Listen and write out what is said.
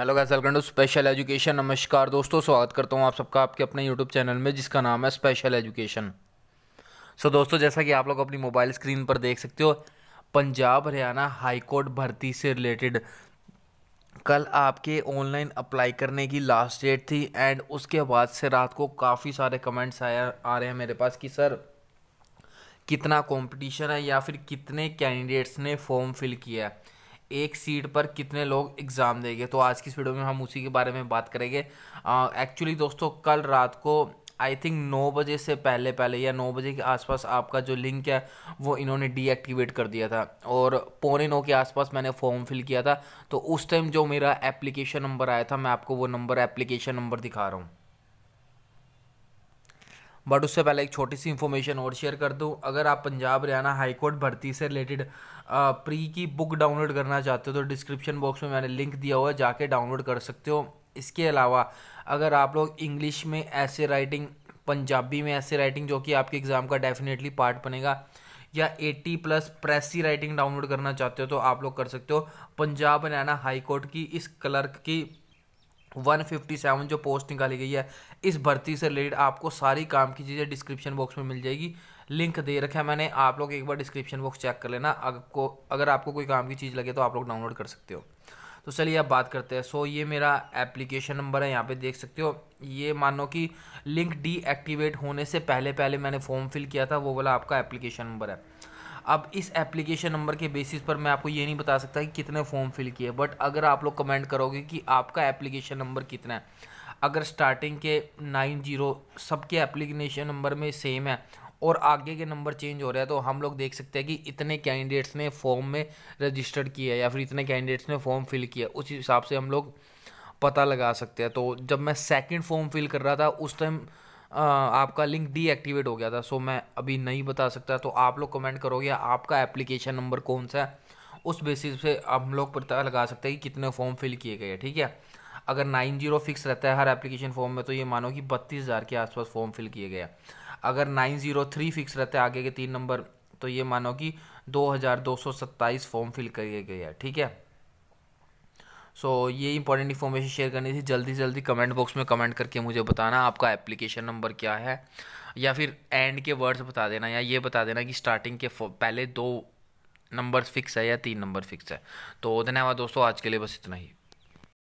hello guys welcome to special education नमस्कार दोस्तों स्वागत करता हूँ आप सबका आपके अपने यूट्यूब चैनल में जिसका नाम है स्पेशल एजुकेशन सो so, दोस्तों जैसा कि आप लोग अपनी मोबाइल स्क्रीन पर देख सकते हो पंजाब हरियाणा हाई कोर्ट भर्ती से रिलेटेड कल आपके ऑनलाइन अप्लाई करने की लास्ट डेट थी एंड उसके बाद से रात को काफ़ी सारे कमेंट्स आया आ रहे हैं मेरे पास कि सर कितना कंपटीशन है या फिर कितने कैंडिडेट्स ने फॉर्म फिल किया है एक सीट पर कितने लोग एग्ज़ाम देंगे तो आज की इस वीडियो में हम उसी के बारे में बात करेंगे एक्चुअली दोस्तों कल रात को आई थिंक नौ बजे से पहले पहले या नौ बजे के आसपास आपका जो लिंक है वो इन्होंने डीएक्टिवेट कर दिया था और पौने नौ के आसपास मैंने फॉर्म फिल किया था तो उस टाइम जो मेरा एप्लीकेशन नंबर आया था मैं आपको वो नंबर एप्लीकेशन नंबर दिखा रहा हूँ बट उससे पहले एक छोटी सी इन्फॉर्मेशन और शेयर कर दूँ अगर आप पंजाब हरियाणा हाईकोर्ट भर्ती से रिलेटेड प्री की बुक डाउनलोड करना चाहते हो तो डिस्क्रिप्शन बॉक्स में मैंने लिंक दिया हुआ है जाके डाउनलोड कर सकते हो इसके अलावा अगर आप लोग इंग्लिश में ऐसे राइटिंग पंजाबी में ऐसे राइटिंग जो कि आपके एग्ज़ाम का डेफिनेटली पार्ट बनेगा या 80 प्लस प्रेसी राइटिंग डाउनलोड करना चाहते हो तो आप लोग कर सकते हो पंजाब हरियाणा हाईकोर्ट की इस क्लर्क की 157 जो पोस्ट निकाली गई है इस भर्ती से रिलेटेड आपको सारी काम की चीज़ें डिस्क्रिप्शन बॉक्स में मिल जाएगी लिंक दे रखा है मैंने आप लोग एक बार डिस्क्रिप्शन बॉक्स चेक कर लेना आपको अगर आपको कोई काम की चीज़ लगे तो आप लोग डाउनलोड कर सकते हो तो चलिए अब बात करते हैं सो ये मेरा एप्लीकेशन नंबर है यहाँ पे देख सकते हो ये मानो कि लिंक डीएक्टिवेट होने से पहले पहले मैंने फॉर्म फिल किया था वो वाला आपका एप्लीकेशन नंबर है अब इस एप्लीकेशन नंबर के बेसिस पर मैं आपको ये नहीं बता सकता कि कितने फॉर्म फिल किए बट अगर आप लोग कमेंट करोगे कि आपका एप्लीकेशन नंबर कितना है अगर स्टार्टिंग के नाइन जीरो सबके एप्लीकेशन नंबर में सेम है और आगे के नंबर चेंज हो रहा है तो हम लोग देख सकते हैं कि इतने कैंडिडेट्स ने फॉर्म में रजिस्टर्ड किया या फिर इतने कैंडिडेट्स ने फॉर्म फिल किया उस हिसाब से हम लोग पता लगा सकते हैं तो जब मैं सेकंड फॉर्म फिल कर रहा था उस टाइम आपका लिंक डीएक्टिवेट हो गया था सो मैं अभी नहीं बता सकता तो आप लोग कमेंट करोगे आपका एप्लीकेशन नंबर कौन सा है उस बेसिस पे हम लोग पता लगा सकते हैं कि कितने फॉर्म फिल किए गए हैं ठीक है अगर नाइन जीरो फिक्स रहता है हर एप्लीकेशन फॉर्म में तो ये मानो कि बत्तीस हज़ार के आसपास फॉर्म फिल किए गए हैं अगर नाइन जीरो थ्री फिक्स रहता है आगे के तीन नंबर तो ये मानो कि दो हज़ार दो सौ सत्ताईस फॉर्म फिल किए गए हैं ठीक है सो so, ये इंपॉर्टेंट इन्फॉर्मेशन शेयर करनी थी जल्दी से जल्दी कमेंट बॉक्स में कमेंट करके मुझे बताना आपका एप्लीकेशन नंबर क्या है या फिर एंड के वर्ड्स बता देना या ये बता देना कि स्टार्टिंग के पहले दो नंबर फिक्स है या तीन नंबर फिक्स है तो धन्यवाद दोस्तों आज के लिए बस इतना ही